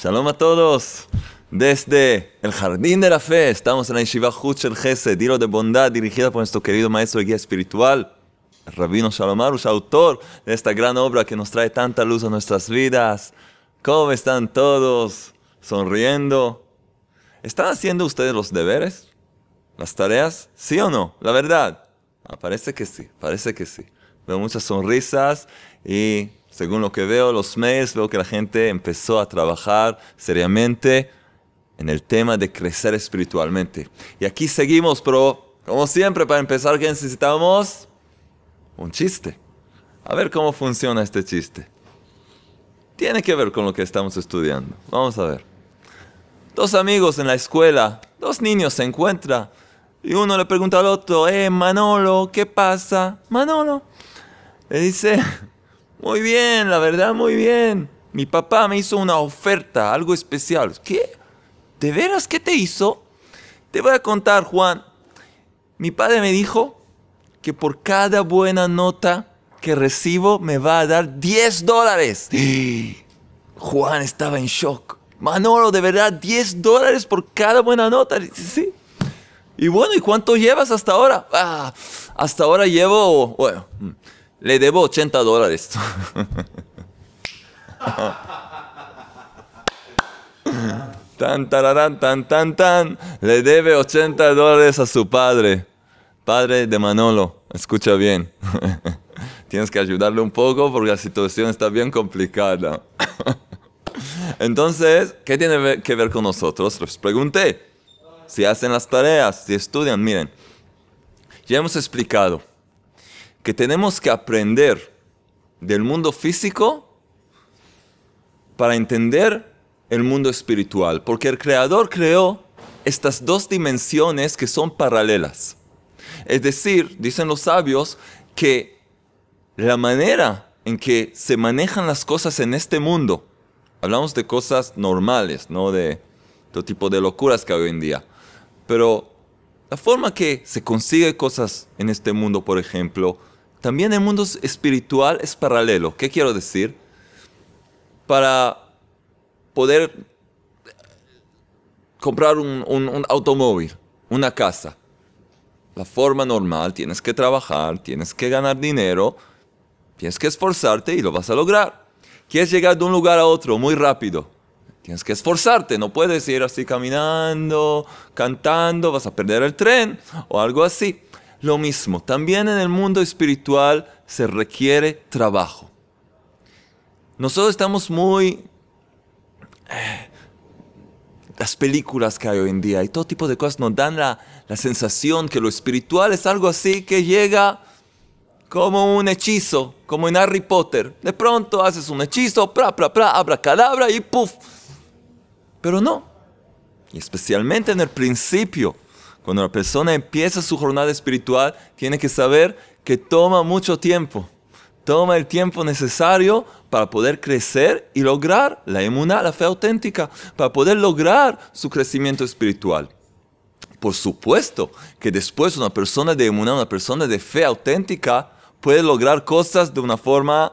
Shalom a todos. Desde el Jardín de la Fe, estamos en la Yeshiva Huchel el Gesed, Hilo de Bondad, dirigida por nuestro querido maestro y guía espiritual, el Rabino Shalom Arush, autor de esta gran obra que nos trae tanta luz a nuestras vidas. ¿Cómo están todos? ¿Sonriendo? ¿Están haciendo ustedes los deberes? ¿Las tareas? ¿Sí o no? La verdad. Ah, parece que sí, parece que sí. Veo muchas sonrisas y según lo que veo, los mails, veo que la gente empezó a trabajar seriamente en el tema de crecer espiritualmente. Y aquí seguimos, pero como siempre, para empezar, ¿qué necesitamos? Un chiste. A ver cómo funciona este chiste. Tiene que ver con lo que estamos estudiando. Vamos a ver. Dos amigos en la escuela, dos niños se encuentran y uno le pregunta al otro, eh, Manolo, ¿qué pasa? Manolo. Le dice, muy bien, la verdad, muy bien. Mi papá me hizo una oferta, algo especial. ¿Qué? ¿De veras qué te hizo? Te voy a contar, Juan. Mi padre me dijo que por cada buena nota que recibo me va a dar 10 dólares. Juan estaba en shock. Manolo, de verdad, 10 dólares por cada buena nota. Sí. Y bueno, ¿y cuánto llevas hasta ahora? Ah, hasta ahora llevo, bueno, mm, le debo 80 dólares. tan, tararán, tan, tan, tan. Le debe 80 dólares a su padre. Padre de Manolo, escucha bien. Tienes que ayudarle un poco porque la situación está bien complicada. Entonces, ¿qué tiene que ver con nosotros? Les pregunté si hacen las tareas, si estudian. Miren, ya hemos explicado que tenemos que aprender del mundo físico para entender el mundo espiritual, porque el Creador creó estas dos dimensiones que son paralelas. Es decir, dicen los sabios, que la manera en que se manejan las cosas en este mundo, hablamos de cosas normales, no de todo tipo de locuras que hay hoy en día, pero la forma que se consigue cosas en este mundo, por ejemplo, también el mundo espiritual es paralelo. ¿Qué quiero decir? Para poder comprar un, automóvil, una casa, la forma normal, tienes que trabajar, tienes que ganar dinero, tienes que esforzarte y lo vas a lograr. Quieres llegar de un lugar a otro muy rápido. Tienes que esforzarte, no puedes ir así caminando, cantando, vas a perder el tren o algo así lo mismo, también en el mundo espiritual se requiere trabajo. Nosotros estamos muy... Eh, las películas que hay hoy en día y todo tipo de cosas nos dan la, sensación que lo espiritual es algo así que llega como un hechizo, como en Harry Potter. De pronto haces un hechizo, pra, pra, pra, cadabra y puff. Pero no. Y especialmente en el principio cuando la persona empieza su jornada espiritual, tiene que saber que toma mucho tiempo. Toma el tiempo necesario para poder crecer y lograr la la fe auténtica, para poder lograr su crecimiento espiritual. Por supuesto que después una persona de emuná, una persona de fe auténtica, puede lograr cosas de una forma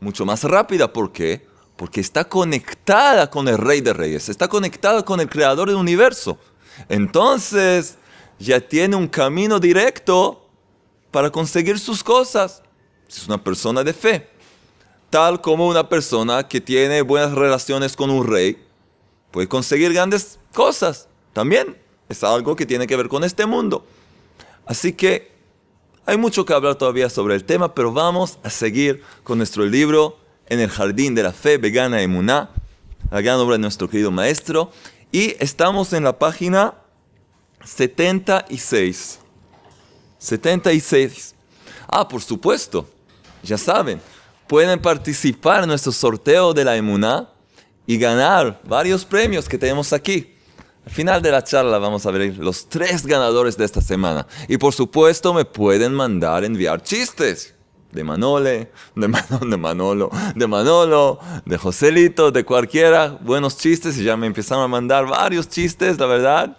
mucho más rápida. ¿Por qué? Porque está conectada con el Rey de Reyes, está conectada con el Creador del universo. Entonces ya tiene un camino directo para conseguir sus cosas. Es una persona de fe. Tal como una persona que tiene buenas relaciones con un rey puede conseguir grandes cosas. También es algo que tiene que ver con este mundo. Así que hay mucho que hablar todavía sobre el tema, pero vamos a seguir con nuestro libro En el Jardín de la Fe Vegana Muná, la gran obra de nuestro querido maestro. Y estamos en la página 76. 76. Ah, por supuesto. Ya saben, pueden participar en nuestro sorteo de la Emuná y ganar varios premios que tenemos aquí. Al final de la charla vamos a ver los tres ganadores de esta semana. Y por supuesto me pueden mandar enviar chistes de Manole, de, Manolo, de Manolo, de Manolo, de Joselito, de cualquiera, buenos chistes y ya me empezaron a mandar varios chistes, la verdad.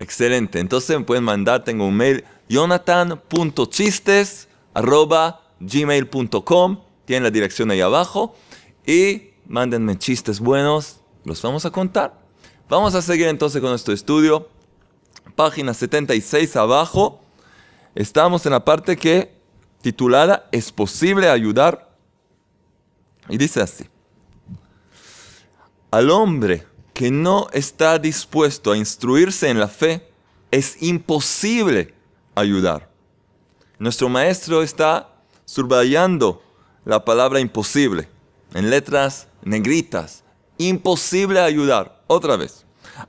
Excelente, entonces me pueden mandar, tengo un mail, jonathan.chistes.gmail.com, tienen la dirección ahí abajo, y mándenme chistes buenos, los vamos a contar. Vamos a seguir entonces con nuestro estudio, página 76 abajo, estamos en la parte que titulada ¿Es posible ayudar? Y dice así, al hombre que no está dispuesto a instruirse en la fe, es imposible ayudar. Nuestro maestro está subrayando la palabra imposible en letras negritas. Imposible ayudar. Otra vez.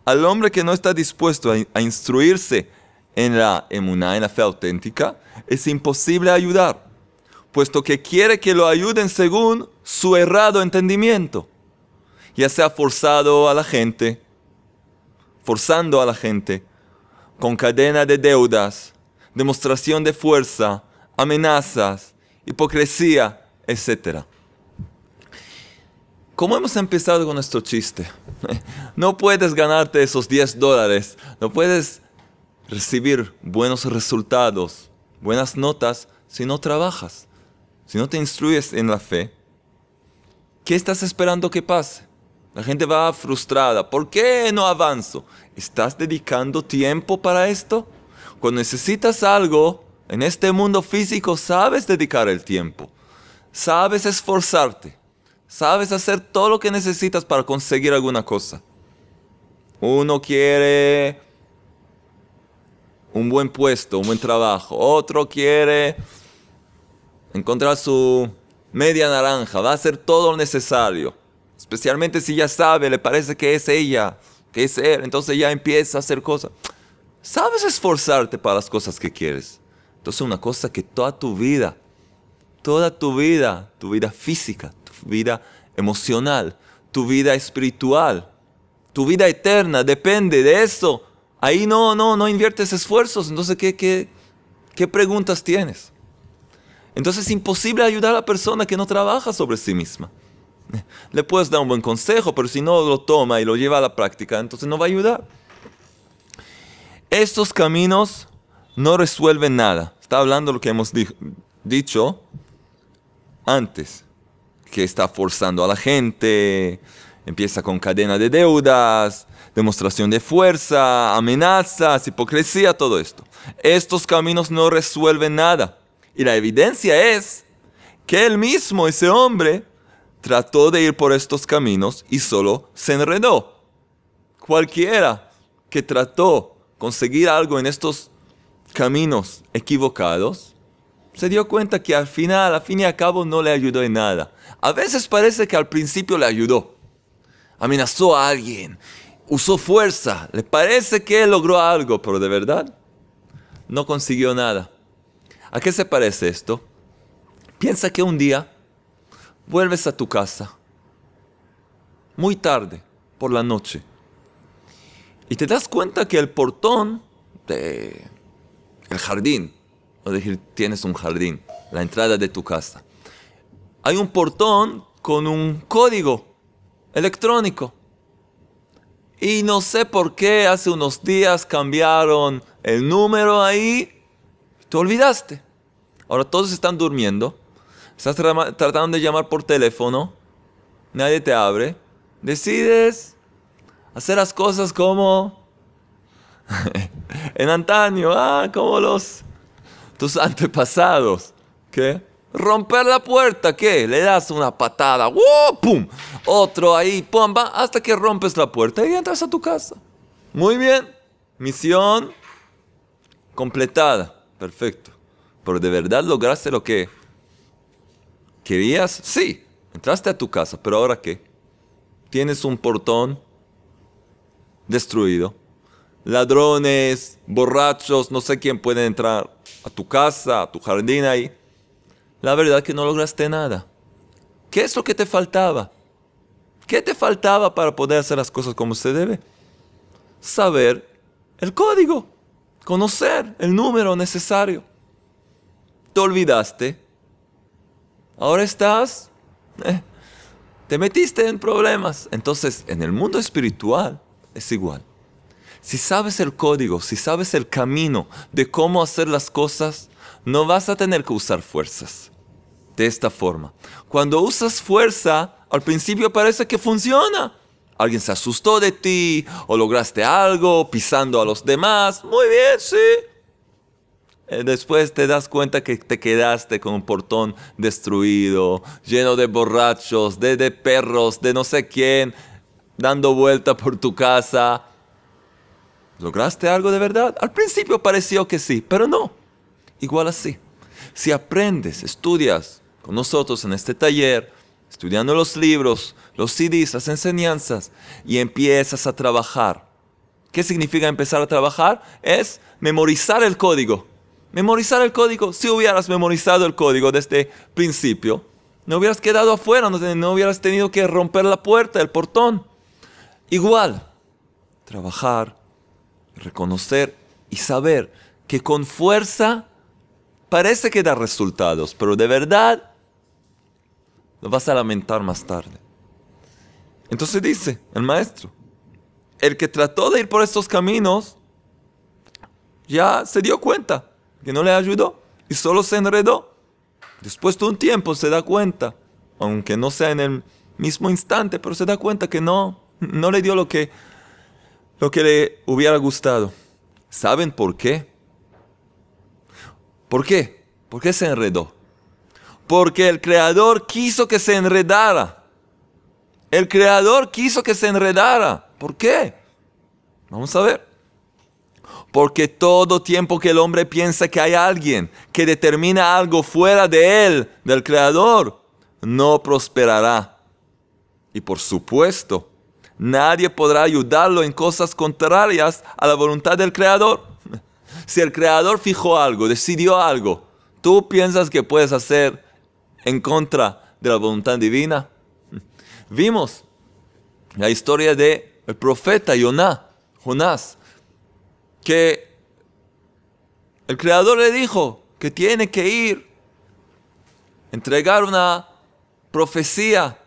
Al hombre que no está dispuesto a, instruirse en la emuná, en la fe auténtica, es imposible ayudar, puesto que quiere que lo ayuden según su errado entendimiento, ya sea forzado a la gente, forzando a la gente, con cadena de deudas, demostración de fuerza, amenazas, hipocresía, etc. Como hemos empezado con nuestro chiste? No puedes ganarte esos 10 dólares, no puedes recibir buenos resultados, buenas notas, si no trabajas, si no te instruyes en la fe? ¿Qué estás esperando que pase? La gente va frustrada. ¿Por qué no avanzo? ¿Estás dedicando tiempo para esto? Cuando necesitas algo en este mundo físico, sabes dedicar el tiempo. Sabes esforzarte. Sabes hacer todo lo que necesitas para conseguir alguna cosa. Uno quiere un buen puesto, un buen trabajo. Otro quiere encontrar su media naranja. Va a hacer todo lo necesario. Especialmente si ya sabe, le parece que es ella, que es él. Entonces ya empieza a hacer cosas. Sabes esforzarte para las cosas que quieres. Entonces una cosa que toda tu vida, toda tu vida, tu vida física, tu vida emocional, tu vida espiritual, tu vida eterna, depende de eso Ahí no, no, no inviertes esfuerzos. Entonces, ¿qué, qué, qué preguntas tienes? Entonces es imposible ayudar a la persona que no trabaja sobre sí misma. Le puedes dar un buen consejo, pero si no lo toma y lo lleva a la práctica, entonces no va a ayudar. Estos caminos no resuelven nada. Está hablando lo que hemos dicho antes, que está forzando a la gente, Empieza con cadena de deudas, demostración de fuerza, amenazas, hipocresía, todo esto. Estos caminos no resuelven nada. Y la evidencia es que él mismo, ese hombre, trató de ir por estos caminos y solo se enredó. Cualquiera que trató conseguir algo en estos caminos equivocados, se dio cuenta que al final, al fin y a cabo, no le ayudó en nada. A veces parece que al principio le ayudó, amenazó a alguien, usó fuerza, le parece que logró algo, pero de verdad no consiguió nada. ¿A qué se parece esto? Piensa que un día vuelves a tu casa, muy tarde, por la noche, y te das cuenta que el portón de el jardín, o decir, tienes un jardín, la entrada de tu casa, hay un portón con un código electrónico. Y no sé por qué hace unos días cambiaron el número ahí. Te olvidaste. Ahora todos están durmiendo. Estás tratando de llamar por teléfono. Nadie te abre. Decides hacer las cosas como en antaño. Ah, como los tus antepasados. ¿Qué? Romper la puerta, ¿qué? Le das una patada, ¡pum! Otro ahí, ¡pum! hasta que rompes la puerta y entras a tu casa. Muy bien, misión completada, perfecto. Pero de verdad lograste lo que querías, sí, entraste a tu casa, pero ahora qué? Tienes un portón destruido. Ladrones, borrachos, no sé quién puede entrar a tu casa, a tu jardín ahí la verdad que no lograste nada. ¿Qué es lo que te faltaba? ¿Qué te faltaba para poder hacer las cosas como se debe? Saber el código, conocer el número necesario. Te olvidaste. Ahora estás... Eh, te metiste en problemas. Entonces, en el mundo espiritual es igual. Si sabes el código, si sabes el camino de cómo hacer las cosas, no vas a tener que usar fuerzas de esta forma. Cuando usas fuerza, al principio parece que funciona. Alguien se asustó de ti o lograste algo pisando a los demás. Muy bien, sí. Eh, después te das cuenta que te quedaste con un portón destruido, lleno de borrachos, de, perros, de no sé quién, dando vuelta por tu casa. ¿Lograste algo de verdad? Al principio pareció que sí, pero no. Igual así. Si aprendes, estudias, con nosotros en este taller, estudiando los libros, los CDs, las enseñanzas, y empiezas a trabajar. ¿Qué significa empezar a trabajar? Es memorizar el código. Memorizar el código, si hubieras memorizado el código desde principio, no hubieras quedado afuera, no, no hubieras tenido que romper la puerta, el portón. Igual, trabajar, reconocer y saber que con fuerza parece que da resultados, pero de verdad vas a lamentar más tarde. Entonces dice el maestro, el que trató de ir por estos caminos ya se dio cuenta que no le ayudó y solo se enredó. Después de un tiempo se da cuenta, aunque no sea en el mismo instante, pero se da cuenta que no, no le dio lo que, lo que le hubiera gustado. ¿Saben por qué? ¿Por qué? ¿Por qué se enredó? porque el creador quiso que se enredara. El creador quiso que se enredara. ¿Por qué? Vamos a ver. Porque todo tiempo que el hombre piensa que hay alguien que determina algo fuera de él, del creador, no prosperará. Y por supuesto, nadie podrá ayudarlo en cosas contrarias a la voluntad del creador. Si el creador fijó algo, decidió algo, tú piensas que puedes hacer en contra de la voluntad divina. Vimos la historia del profeta Jonás, que el Creador le dijo que tiene que ir, entregar una profecía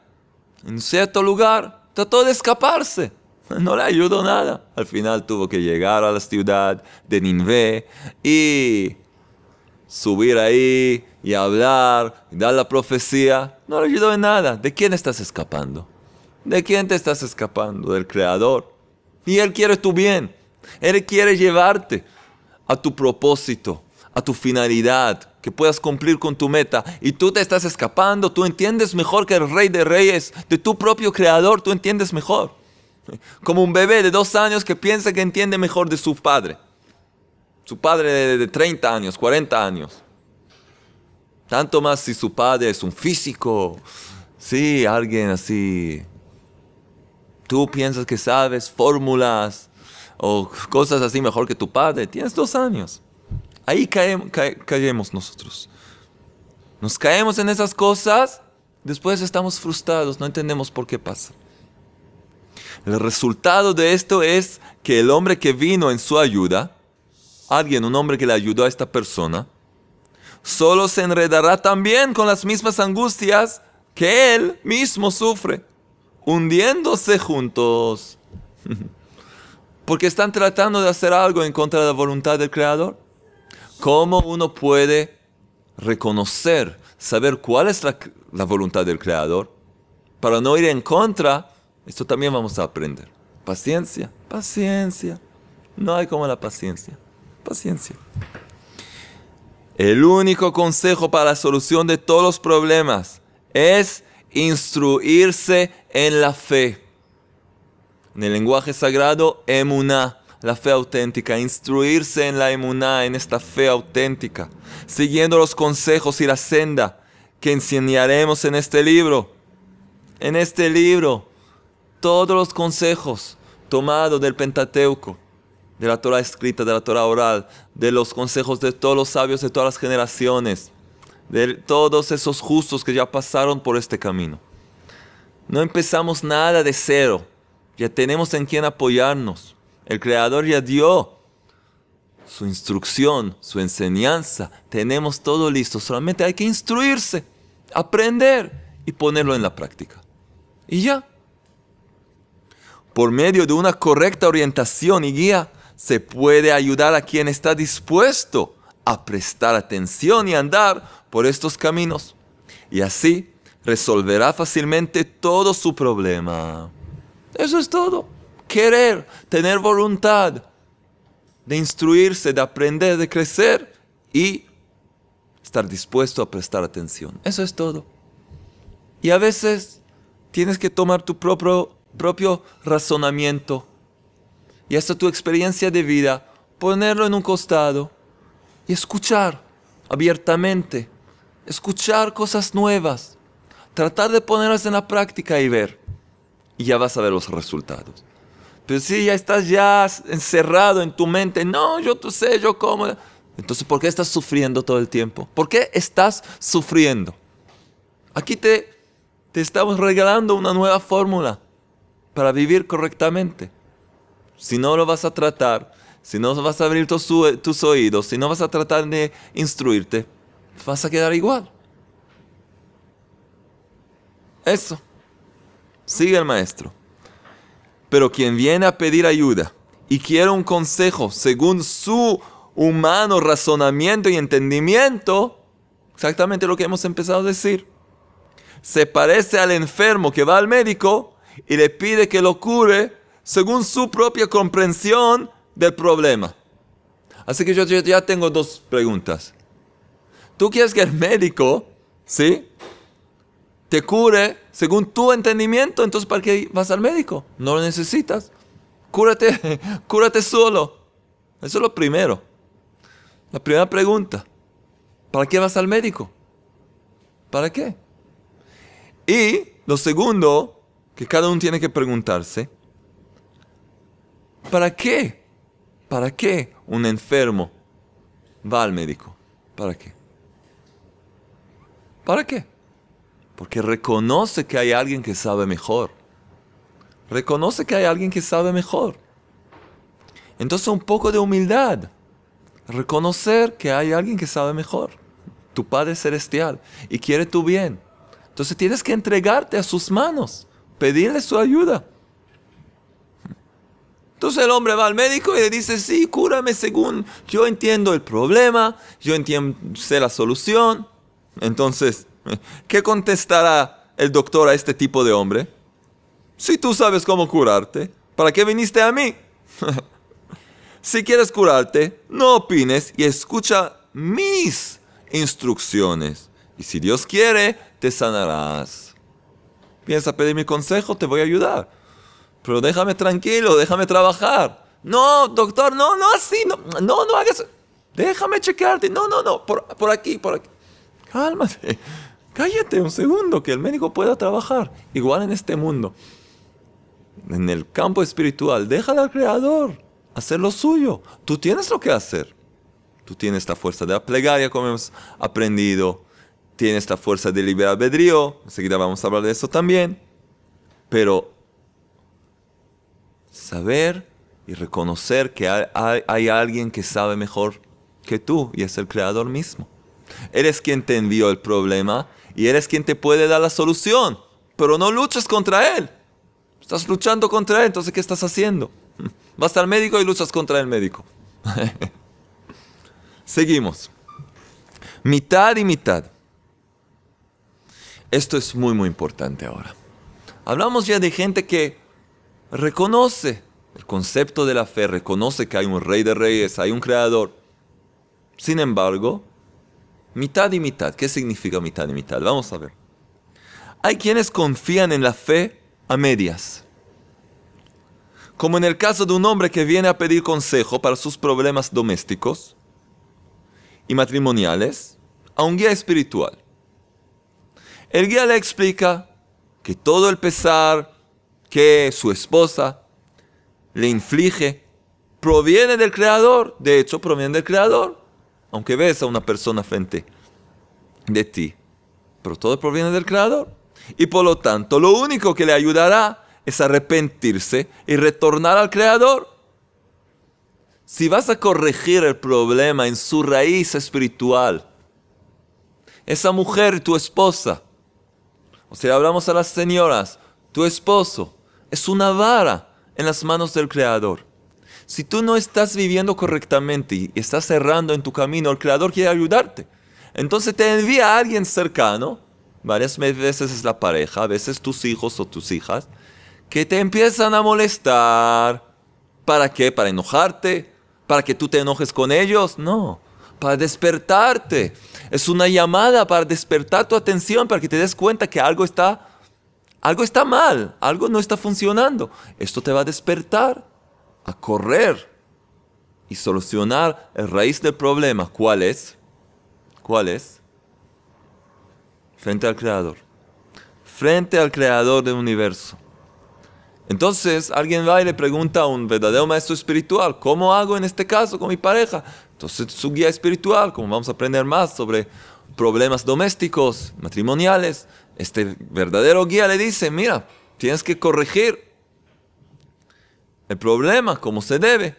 en cierto lugar. Trató de escaparse. No le ayudó nada. Al final tuvo que llegar a la ciudad de Ninvé y subir ahí y hablar, y dar la profecía, no le ayudó en nada. ¿De quién estás escapando? ¿De quién te estás escapando? Del Creador. Y Él quiere tu bien. Él quiere llevarte a tu propósito, a tu finalidad, que puedas cumplir con tu meta. Y tú te estás escapando, tú entiendes mejor que el Rey de Reyes, de tu propio Creador, tú entiendes mejor. Como un bebé de dos años que piensa que entiende mejor de su padre su padre de 30 años, 40 años. Tanto más si su padre es un físico, sí, alguien así. Tú piensas que sabes fórmulas o cosas así mejor que tu padre. Tienes dos años. Ahí caemos, caemos nosotros. Nos caemos en esas cosas, después estamos frustrados, no entendemos por qué pasa. El resultado de esto es que el hombre que vino en su ayuda, alguien, un hombre que le ayudó a esta persona, solo se enredará también con las mismas angustias que él mismo sufre, hundiéndose juntos. Porque están tratando de hacer algo en contra de la voluntad del Creador. ¿Cómo uno puede reconocer, saber cuál es la, la voluntad del Creador? Para no ir en contra, esto también vamos a aprender. Paciencia, paciencia. No hay como la paciencia. Paciencia. El único consejo para la solución de todos los problemas es instruirse en la fe. En el lenguaje sagrado, emuná, la fe auténtica, instruirse en la emuná, en esta fe auténtica, siguiendo los consejos y la senda que enseñaremos en este libro. En este libro, todos los consejos tomados del Pentateuco de la Torah escrita, de la Torah oral, de los consejos de todos los sabios de todas las generaciones, de todos esos justos que ya pasaron por este camino. No empezamos nada de cero, ya tenemos en quien apoyarnos. El Creador ya dio su instrucción, su enseñanza, tenemos todo listo, solamente hay que instruirse, aprender y ponerlo en la práctica. Y ya, por medio de una correcta orientación y guía, se puede ayudar a quien está dispuesto a prestar atención y andar por estos caminos. Y así resolverá fácilmente todo su problema. Eso es todo. Querer, tener voluntad de instruirse, de aprender, de crecer y estar dispuesto a prestar atención. Eso es todo. Y a veces tienes que tomar tu propio, propio razonamiento y hasta tu experiencia de vida, ponerlo en un costado y escuchar abiertamente, escuchar cosas nuevas, tratar de ponerlas en la práctica y ver. Y ya vas a ver los resultados. Pero si ya estás ya encerrado en tu mente, no, yo tú sé, yo como. Entonces, ¿por qué estás sufriendo todo el tiempo? ¿Por qué estás sufriendo? Aquí te, te estamos regalando una nueva fórmula para vivir correctamente si no lo vas a tratar, si no vas a abrir tus, oídos, si no vas a tratar de instruirte, vas a quedar igual. Eso. Sigue el maestro. Pero quien viene a pedir ayuda y quiere un consejo según su humano razonamiento y entendimiento, exactamente lo que hemos empezado a decir, se parece al enfermo que va al médico y le pide que lo cure según su propia comprensión del problema. Así que yo, ya tengo dos preguntas. ¿Tú quieres que el médico, sí, te cure según tu entendimiento? Entonces, ¿para qué vas al médico? No lo necesitas. Cúrate, cúrate solo. Eso es lo primero. La primera pregunta. ¿Para qué vas al médico? ¿Para qué? Y lo segundo que cada uno tiene que preguntarse ¿Para qué? ¿Para qué un enfermo va al médico? ¿Para qué? ¿Para qué? Porque reconoce que hay alguien que sabe mejor. Reconoce que hay alguien que sabe mejor. Entonces un poco de humildad. Reconocer que hay alguien que sabe mejor. Tu Padre Celestial. Y quiere tu bien. Entonces tienes que entregarte a sus manos. Pedirle su ayuda. Entonces el hombre va al médico y le dice, sí, cúrame según yo entiendo el problema, yo entiendo, sé la solución. Entonces, ¿qué contestará el doctor a este tipo de hombre? Si tú sabes cómo curarte, ¿para qué viniste a mí? si quieres curarte, no opines y escucha mis instrucciones. Y si Dios quiere, te sanarás. Piensa pedir mi consejo, te voy a ayudar pero déjame tranquilo, déjame trabajar. No, doctor, no, no así, no, no, no hagas. Déjame chequearte. No, no, no, por, por aquí, por aquí. Cálmate. Cállate un segundo, que el médico pueda trabajar. Igual en este mundo. En el campo espiritual, déjale al Creador hacer lo suyo. Tú tienes lo que hacer. Tú tienes esta fuerza de la plegaria, como hemos aprendido. Tienes esta fuerza de liberar albedrío. Enseguida vamos a hablar de eso también. Pero saber y reconocer que hay, alguien que sabe mejor que tú y es el Creador mismo. Eres quien te envió el problema y eres quien te puede dar la solución, pero no luches contra él. Estás luchando contra él, entonces ¿qué estás haciendo? Vas al médico y luchas contra el médico. Seguimos. Mitad y mitad. Esto es muy muy importante ahora. Hablamos ya de gente que reconoce el concepto de la fe, reconoce que hay un rey de reyes, hay un creador. Sin embargo, mitad y mitad. ¿Qué significa mitad y mitad? Vamos a ver. Hay quienes confían en la fe a medias. Como en el caso de un hombre que viene a pedir consejo para sus problemas domésticos y matrimoniales a un guía espiritual. El guía le explica que todo el pesar, que su esposa le inflige proviene del Creador. De hecho, proviene del Creador. Aunque ves a una persona frente de ti. Pero todo proviene del Creador. Y por lo tanto, lo único que le ayudará es arrepentirse y retornar al Creador. Si vas a corregir el problema en su raíz espiritual, esa mujer, tu esposa, o sea, hablamos a las señoras, tu esposo, es una vara en las manos del Creador. Si tú no estás viviendo correctamente y estás cerrando en tu camino, el Creador quiere ayudarte. Entonces te envía a alguien cercano, varias veces es la pareja, a veces tus hijos o tus hijas, que te empiezan a molestar. ¿Para qué? ¿Para enojarte? ¿Para que tú te enojes con ellos? No, para despertarte. Es una llamada para despertar tu atención, para que te des cuenta que algo está algo está mal, algo no está funcionando. Esto te va a despertar a correr y solucionar el raíz del problema. ¿Cuál es? ¿Cuál es? Frente al Creador. Frente al Creador del universo. Entonces alguien va y le pregunta a un verdadero maestro espiritual, ¿cómo hago en este caso con mi pareja? Entonces su guía espiritual, como vamos a aprender más sobre problemas domésticos, matrimoniales, este verdadero guía le dice, mira, tienes que corregir el problema como se debe.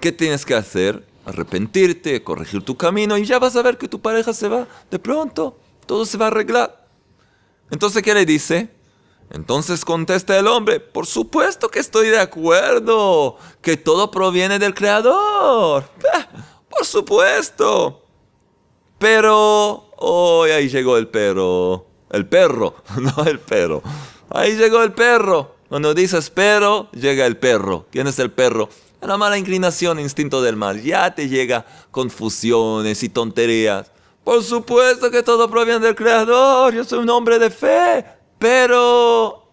¿Qué tienes que hacer? Arrepentirte, corregir tu camino y ya vas a ver que tu pareja se va de pronto. Todo se va a arreglar. Entonces, ¿qué le dice? Entonces contesta el hombre, por supuesto que estoy de acuerdo, que todo proviene del Creador. Ah, por supuesto. Pero ¡Oh! ahí llegó el perro. El perro, no el perro. Ahí llegó el perro. Cuando dices perro, llega el perro. ¿Quién es el perro? La mala inclinación, instinto del mal. Ya te llega confusiones y tonterías. Por supuesto que todo proviene del Creador. Yo soy un hombre de fe. Pero...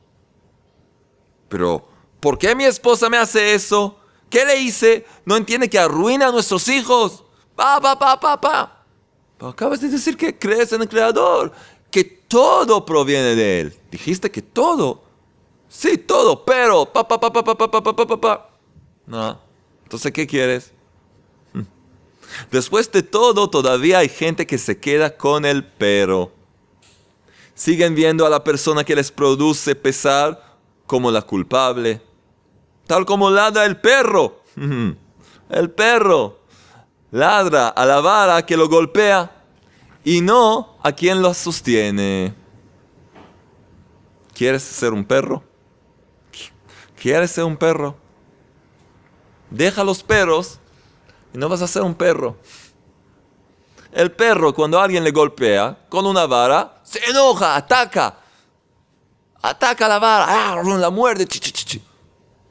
Pero, ¿por qué mi esposa me hace eso? ¿Qué le hice? No entiende que arruina a nuestros hijos. papá, pa, pa, acabas de decir que crees en el Creador, que todo proviene de Él. Dijiste que todo. Sí, todo, pero. Pa, pa, pa, pa, pa, pa, pa, pa, No. Entonces, ¿qué quieres? Después de todo, todavía hay gente que se queda con el pero. Siguen viendo a la persona que les produce pesar como la culpable. Tal como la da el perro. El perro ladra a la vara que lo golpea y no a quien lo sostiene. ¿Quieres ser un perro? ¿Quieres ser un perro? Deja los perros y no vas a ser un perro. El perro cuando alguien le golpea con una vara, se enoja, ataca. Ataca la vara, ¡ah! la muerde.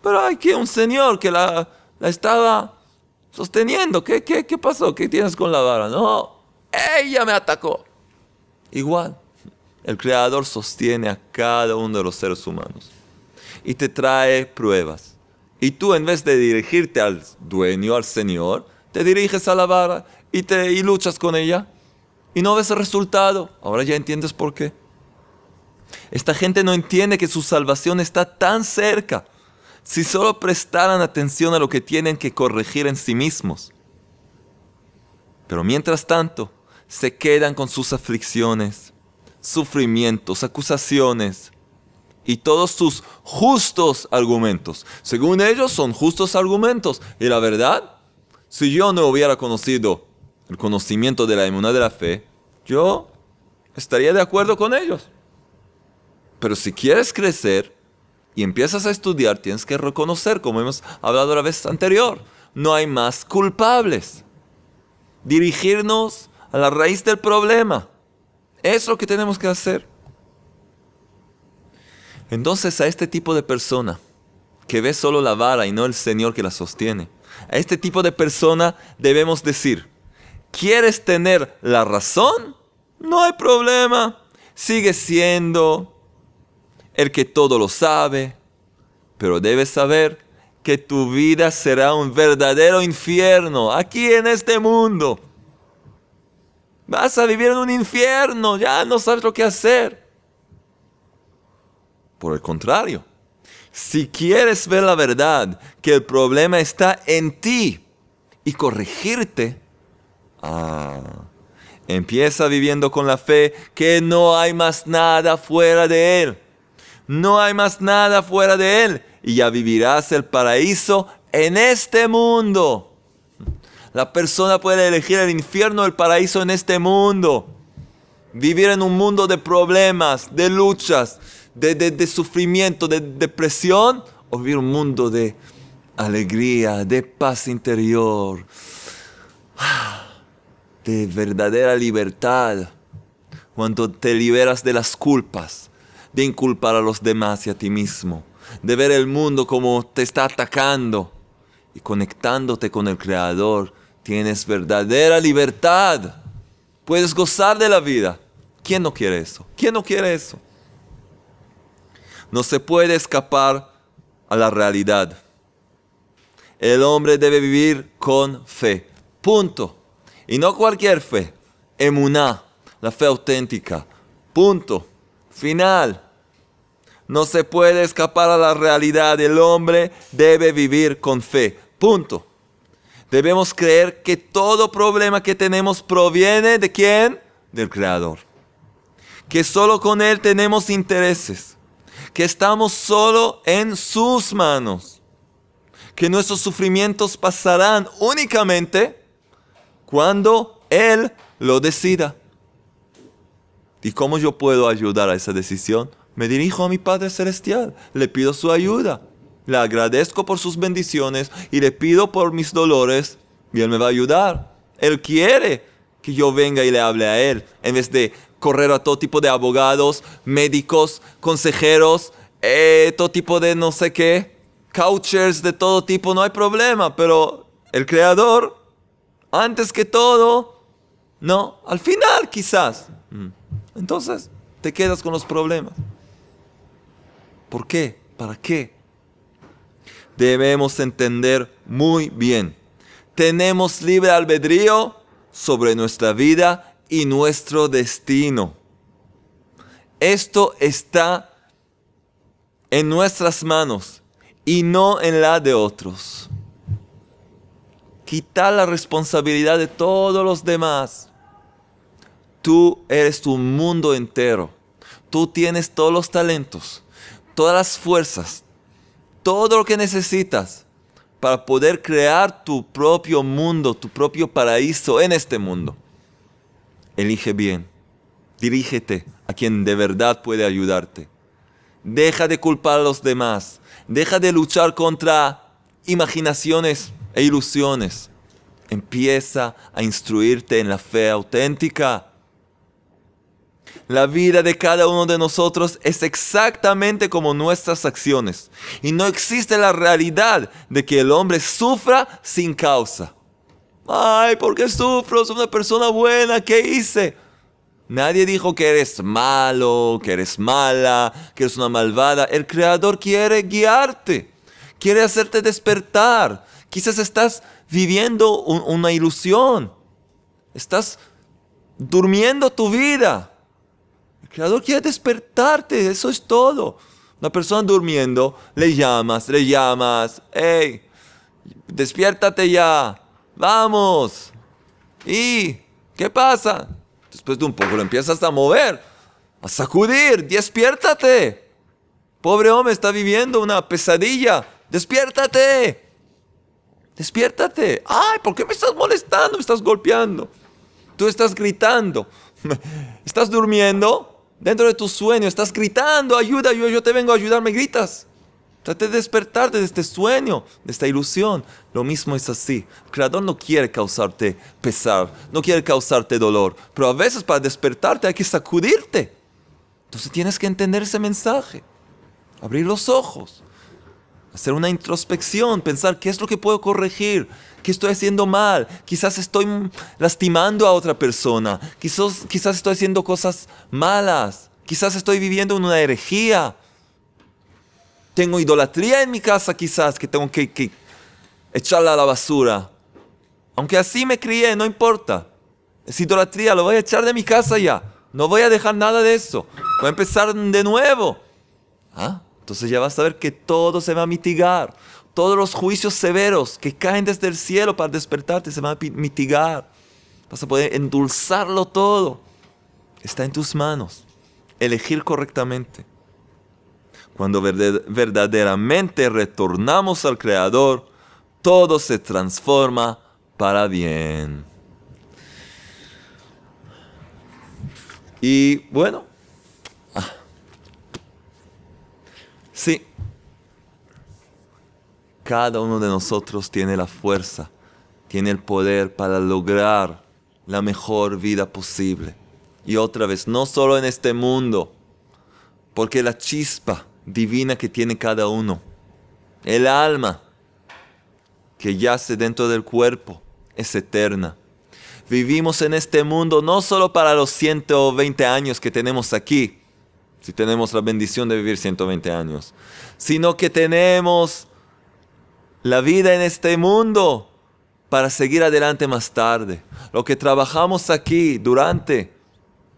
Pero hay que un señor que la, la estaba sosteniendo. ¿Qué, qué, qué pasó? ¿Qué tienes con la vara? No, ella me atacó. Igual, el Creador sostiene a cada uno de los seres humanos y te trae pruebas. Y tú en vez de dirigirte al dueño, al Señor, te diriges a la vara y, te, y luchas con ella y no ves el resultado. Ahora ya entiendes por qué. Esta gente no entiende que su salvación está tan cerca si solo prestaran atención a lo que tienen que corregir en sí mismos. Pero mientras tanto, se quedan con sus aflicciones, sufrimientos, acusaciones y todos sus justos argumentos. Según ellos son justos argumentos. Y la verdad, si yo no hubiera conocido el conocimiento de la inmunidad de la fe, yo estaría de acuerdo con ellos. Pero si quieres crecer, y empiezas a estudiar, tienes que reconocer, como hemos hablado la vez anterior, no hay más culpables. Dirigirnos a la raíz del problema. Es lo que tenemos que hacer. Entonces a este tipo de persona que ve solo la vara y no el Señor que la sostiene, a este tipo de persona debemos decir, ¿quieres tener la razón? No hay problema. Sigue siendo el que todo lo sabe, pero debes saber que tu vida será un verdadero infierno aquí en este mundo. Vas a vivir en un infierno, ya no sabes lo que hacer. Por el contrario, si quieres ver la verdad, que el problema está en ti y corregirte, ah, empieza viviendo con la fe que no hay más nada fuera de él no hay más nada fuera de él, y ya vivirás el paraíso en este mundo. La persona puede elegir el infierno o el paraíso en este mundo. Vivir en un mundo de problemas, de luchas, de, de sufrimiento, de depresión, o vivir un mundo de alegría, de paz interior, de verdadera libertad. Cuando te liberas de las culpas, de inculpar a los demás y a ti mismo, de ver el mundo como te está atacando y conectándote con el Creador, tienes verdadera libertad. Puedes gozar de la vida. ¿Quién no quiere eso? ¿Quién no quiere eso? No se puede escapar a la realidad. El hombre debe vivir con fe. Punto. Y no cualquier fe. Emuná, la fe auténtica. Punto. Final. No se puede escapar a la realidad. El hombre debe vivir con fe. Punto. Debemos creer que todo problema que tenemos proviene de quién? Del Creador. Que solo con Él tenemos intereses. Que estamos solo en sus manos. Que nuestros sufrimientos pasarán únicamente cuando Él lo decida. ¿Y cómo yo puedo ayudar a esa decisión? Me dirijo a mi Padre Celestial, le pido su ayuda, le agradezco por sus bendiciones y le pido por mis dolores y Él me va a ayudar. Él quiere que yo venga y le hable a Él en vez de correr a todo tipo de abogados, médicos, consejeros, eh, todo tipo de no sé qué, couchers de todo tipo, no hay problema, pero el Creador, antes que todo, no, al final quizás. Mm. Entonces, te quedas con los problemas. ¿Por qué? ¿Para qué? Debemos entender muy bien. Tenemos libre albedrío sobre nuestra vida y nuestro destino. Esto está en nuestras manos y no en la de otros. Quita la responsabilidad de todos los demás. Tú eres tu mundo entero. Tú tienes todos los talentos todas las fuerzas, todo lo que necesitas para poder crear tu propio mundo, tu propio paraíso en este mundo. Elige bien, dirígete a quien de verdad puede ayudarte. Deja de culpar a los demás, deja de luchar contra imaginaciones e ilusiones. Empieza a instruirte en la fe auténtica la vida de cada uno de nosotros es exactamente como nuestras acciones. Y no existe la realidad de que el hombre sufra sin causa. Ay, ¿por qué sufro? Soy una persona buena, ¿qué hice? Nadie dijo que eres malo, que eres mala, que eres una malvada. El Creador quiere guiarte, quiere hacerte despertar. Quizás estás viviendo una ilusión. Estás durmiendo tu vida. El creador quiere despertarte, eso es todo. Una persona durmiendo, le llamas, le llamas, hey, despiértate ya, vamos. ¿Y qué pasa? Después de un poco lo empiezas a mover, a sacudir, despiértate. Pobre hombre está viviendo una pesadilla, despiértate. Despiértate. Ay, ¿por qué me estás molestando? Me estás golpeando. Tú estás gritando. Estás durmiendo Dentro de tu sueño estás gritando, ayuda, yo, yo te vengo a ayudar, me gritas. Trate de despertarte de este sueño, de esta ilusión. Lo mismo es así. El Creador no quiere causarte pesar, no quiere causarte dolor, pero a veces para despertarte hay que sacudirte. Entonces tienes que entender ese mensaje, abrir los ojos, hacer una introspección, pensar qué es lo que puedo corregir, ¿Qué estoy haciendo mal? Quizás estoy lastimando a otra persona. Quizás, quizás estoy haciendo cosas malas. Quizás estoy viviendo en una herejía. Tengo idolatría en mi casa quizás que tengo que, echarla a la basura. Aunque así me crié, no importa. Es idolatría, lo voy a echar de mi casa ya. No voy a dejar nada de eso. Voy a empezar de nuevo. Ah, entonces ya vas a ver que todo se va a mitigar. Todos los juicios severos que caen desde el cielo para despertarte se van a mitigar. Vas a poder endulzarlo todo. Está en tus manos. Elegir correctamente. Cuando verdaderamente retornamos al Creador, todo se transforma para bien. Y bueno. Ah. Sí, cada uno de nosotros tiene la fuerza, tiene el poder para lograr la mejor vida posible. Y otra vez, no solo en este mundo, porque la chispa divina que tiene cada uno, el alma que yace dentro del cuerpo, es eterna. Vivimos en este mundo no solo para los 120 años que tenemos aquí, si tenemos la bendición de vivir 120 años, sino que tenemos la vida en este mundo para seguir adelante más tarde. Lo que trabajamos aquí durante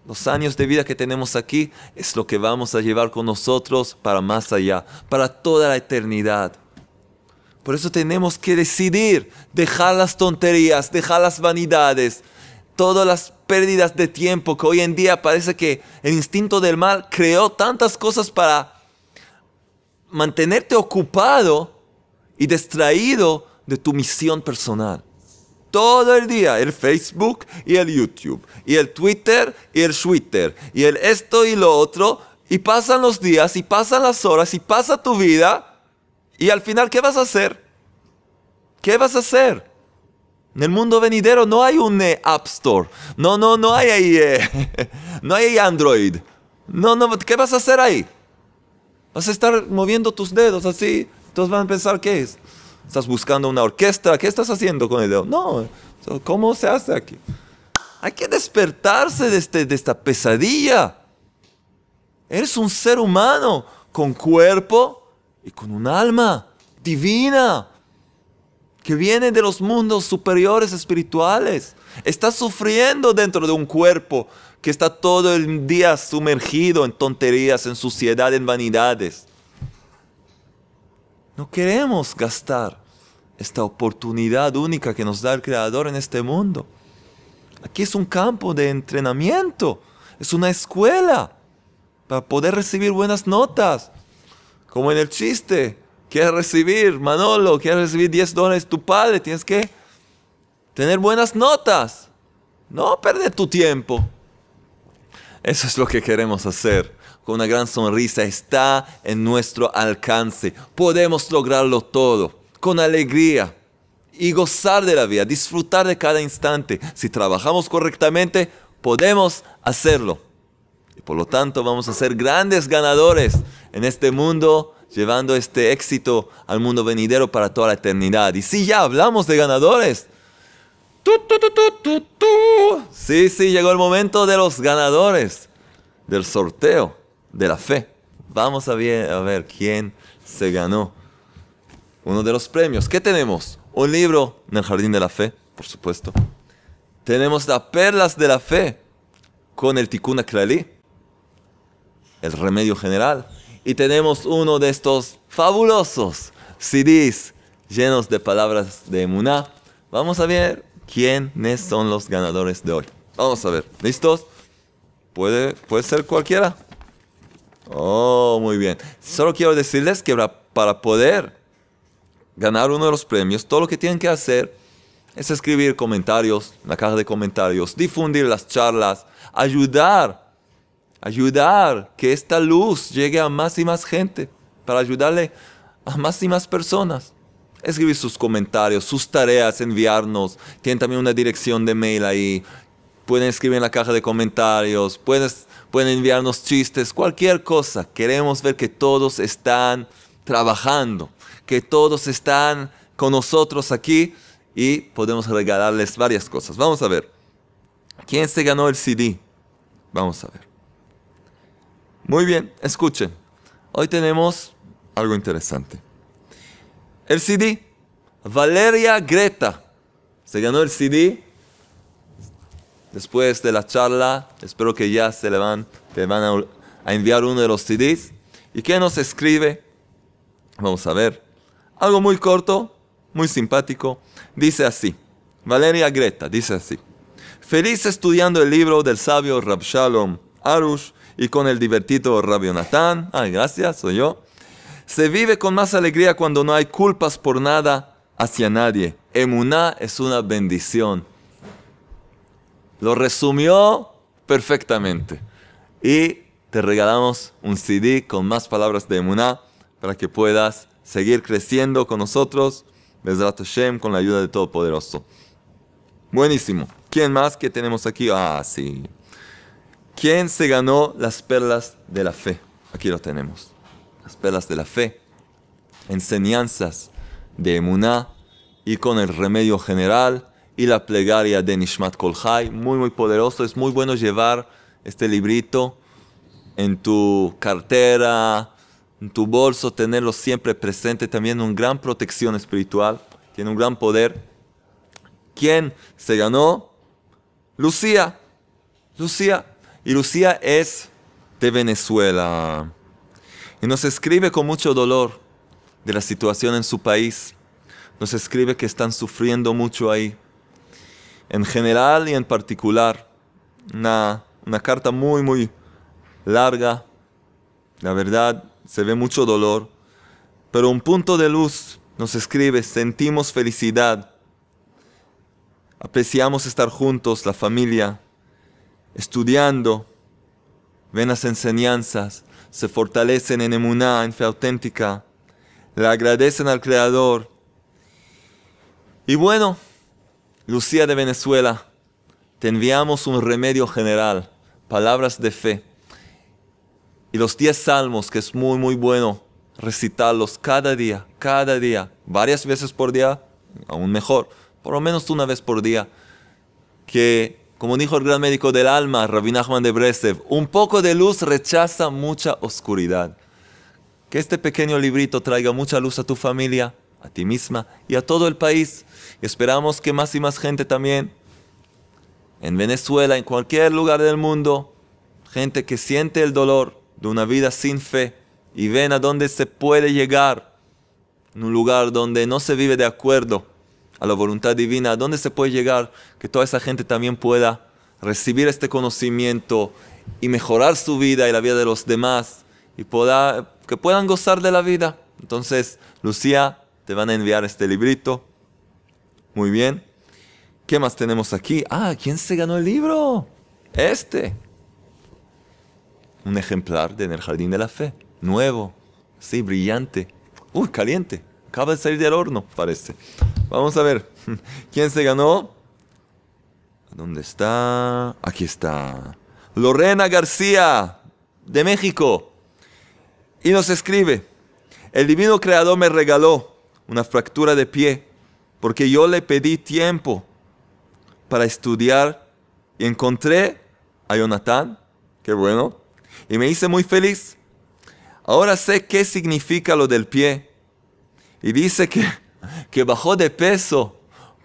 los años de vida que tenemos aquí es lo que vamos a llevar con nosotros para más allá, para toda la eternidad. Por eso tenemos que decidir dejar las tonterías, dejar las vanidades, todas las pérdidas de tiempo que hoy en día parece que el instinto del mal creó tantas cosas para mantenerte ocupado y distraído de tu misión personal. Todo el día, el Facebook y el YouTube, y el Twitter y el Twitter, y el esto y lo otro, y pasan los días, y pasan las horas, y pasa tu vida, y al final, ¿qué vas a hacer? ¿Qué vas a hacer? En el mundo venidero no hay un eh, App Store, no, no, no hay ahí, eh, no hay Android, no, no, ¿qué vas a hacer ahí? Vas a estar moviendo tus dedos así, entonces van a pensar ¿qué es. Estás buscando una orquesta, ¿qué estás haciendo con el dedo? No, ¿cómo se hace aquí? Hay que despertarse de, este, de esta pesadilla. Eres un ser humano con cuerpo y con un alma divina que viene de los mundos superiores espirituales. Estás sufriendo dentro de un cuerpo que está todo el día sumergido en tonterías, en suciedad, en vanidades. No queremos gastar esta oportunidad única que nos da el Creador en este mundo. Aquí es un campo de entrenamiento, es una escuela para poder recibir buenas notas. Como en el chiste, quieres recibir, Manolo, quieres recibir 10 dólares, tu padre, tienes que tener buenas notas, no perder tu tiempo. Eso es lo que queremos hacer con una gran sonrisa, está en nuestro alcance. Podemos lograrlo todo con alegría y gozar de la vida, disfrutar de cada instante. Si trabajamos correctamente, podemos hacerlo. Y por lo tanto vamos a ser grandes ganadores en este mundo, llevando este éxito al mundo venidero para toda la eternidad. Y si ya hablamos de ganadores, sí, sí, llegó el momento de los ganadores del sorteo de la fe. Vamos a ver, a ver quién se ganó uno de los premios. ¿Qué tenemos? Un libro en el Jardín de la Fe, por supuesto. Tenemos las perlas de la fe con el Tikkun Akrali, el remedio general. Y tenemos uno de estos fabulosos CDs llenos de palabras de Muná Vamos a ver quiénes son los ganadores de hoy. Vamos a ver, ¿listos? Puede, puede ser cualquiera. Oh, muy bien. Solo quiero decirles que para poder ganar uno de los premios, todo lo que tienen que hacer es escribir comentarios la caja de comentarios, difundir las charlas, ayudar, ayudar que esta luz llegue a más y más gente, para ayudarle a más y más personas. Escribir sus comentarios, sus tareas, enviarnos. Tienen también una dirección de mail ahí pueden escribir en la caja de comentarios, pueden, pueden enviarnos chistes, cualquier cosa. Queremos ver que todos están trabajando, que todos están con nosotros aquí y podemos regalarles varias cosas. Vamos a ver. ¿Quién se ganó el CD? Vamos a ver. Muy bien, escuchen. Hoy tenemos algo interesante. El CD. Valeria Greta. Se ganó el CD después de la charla, espero que ya se le van, te van a, enviar uno de los CDs. ¿Y qué nos escribe? Vamos a ver. Algo muy corto, muy simpático. Dice así. Valeria Greta dice así. Feliz estudiando el libro del sabio Rab Arush y con el divertido Rabio Natán. Ay, gracias, soy yo. Se vive con más alegría cuando no hay culpas por nada hacia nadie. Emuná es una bendición. Lo resumió perfectamente. Y te regalamos un CD con más palabras de Emuná para que puedas seguir creciendo con nosotros, la Hashem, con la ayuda de Todopoderoso. Buenísimo. ¿Quién más que tenemos aquí? Ah, sí. ¿Quién se ganó las perlas de la fe? Aquí lo tenemos. Las perlas de la fe. Enseñanzas de Emuná y con el remedio general y la plegaria de Nishmat Kolhai. Muy, muy poderoso. Es muy bueno llevar este librito en tu cartera, en tu bolso, tenerlo siempre presente. También una gran protección espiritual. Tiene un gran poder. ¿Quién se ganó? Lucía. Lucía. Y Lucía es de Venezuela. Y nos escribe con mucho dolor de la situación en su país. Nos escribe que están sufriendo mucho ahí en general y en particular. Una, carta muy, muy larga. La verdad, se ve mucho dolor. Pero un punto de luz nos escribe, sentimos felicidad. Apreciamos estar juntos, la familia, estudiando. Ven las enseñanzas, se fortalecen en emuná, en fe auténtica. Le agradecen al Creador. Y bueno, Lucía de Venezuela, te enviamos un remedio general, palabras de fe. Y los 10 salmos, que es muy, muy bueno recitarlos cada día, cada día, varias veces por día, aún mejor, por lo menos una vez por día. Que, como dijo el gran médico del alma, Rabin Nachman de Bresev, un poco de luz rechaza mucha oscuridad. Que este pequeño librito traiga mucha luz a tu familia, a ti misma y a todo el país. esperamos que más y más gente también, en Venezuela, en cualquier lugar del mundo, gente que siente el dolor de una vida sin fe y ven a dónde se puede llegar, en un lugar donde no se vive de acuerdo a la voluntad divina, a dónde se puede llegar, que toda esa gente también pueda recibir este conocimiento y mejorar su vida y la vida de los demás y que puedan gozar de la vida. Entonces, Lucía te van a enviar este librito. Muy bien. ¿Qué más tenemos aquí? Ah, ¿quién se ganó el libro? Este. Un ejemplar de En el Jardín de la Fe. Nuevo. Sí, brillante. Uy, caliente. Acaba de salir del horno, parece. Vamos a ver. ¿Quién se ganó? ¿Dónde está? Aquí está. Lorena García, de México. Y nos escribe. El divino creador me regaló una fractura de pie, porque yo le pedí tiempo para estudiar y encontré a Jonathan, qué bueno, y me hice muy feliz. Ahora sé qué significa lo del pie. Y dice que, que bajó de peso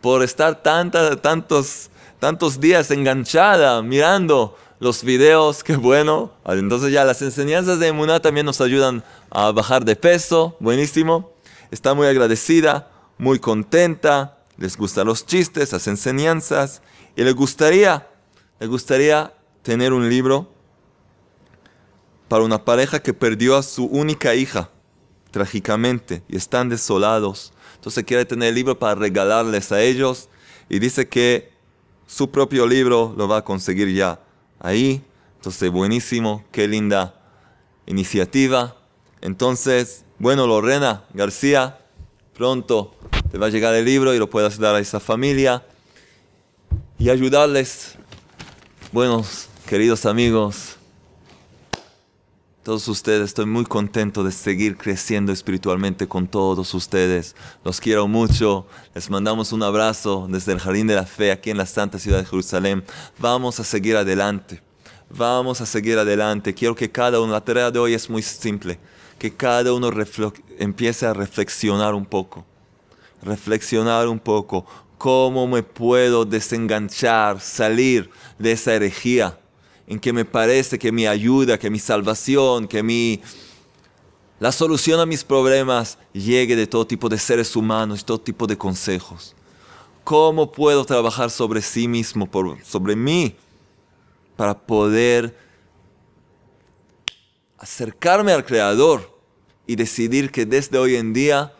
por estar tanta, tantos, tantos días enganchada mirando los videos, qué bueno. Entonces ya las enseñanzas de Emuná también nos ayudan a bajar de peso, buenísimo está muy agradecida, muy contenta, les gustan los chistes, las enseñanzas y le gustaría, le gustaría tener un libro para una pareja que perdió a su única hija trágicamente y están desolados. Entonces quiere tener el libro para regalarles a ellos y dice que su propio libro lo va a conseguir ya ahí. Entonces buenísimo, qué linda iniciativa. Entonces bueno, Lorena García, pronto te va a llegar el libro y lo puedas dar a esa familia y ayudarles, buenos queridos amigos, todos ustedes, estoy muy contento de seguir creciendo espiritualmente con todos ustedes. Los quiero mucho. Les mandamos un abrazo desde el Jardín de la Fe aquí en la Santa Ciudad de Jerusalén. Vamos a seguir adelante. Vamos a seguir adelante. Quiero que cada uno, la tarea de hoy es muy simple que cada uno empiece a reflexionar un poco. Reflexionar un poco cómo me puedo desenganchar, salir de esa herejía en que me parece que mi ayuda, que mi salvación, que mi... La solución a mis problemas llegue de todo tipo de seres humanos, todo tipo de consejos. ¿Cómo puedo trabajar sobre sí mismo, sobre mí, para poder acercarme al Creador? y decidir que desde hoy en día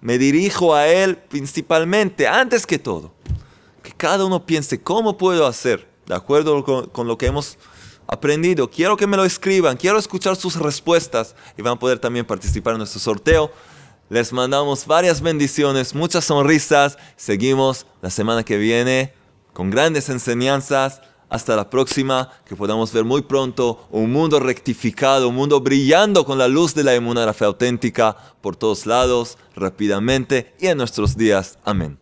me dirijo a Él principalmente, antes que todo. Que cada uno piense cómo puedo hacer, de acuerdo con, lo que hemos aprendido. Quiero que me lo escriban, quiero escuchar sus respuestas y van a poder también participar en nuestro sorteo. Les mandamos varias bendiciones, muchas sonrisas. Seguimos la semana que viene con grandes enseñanzas. Hasta la próxima, que podamos ver muy pronto un mundo rectificado, un mundo brillando con la luz de la inmuna auténtica por todos lados, rápidamente y en nuestros días. Amén.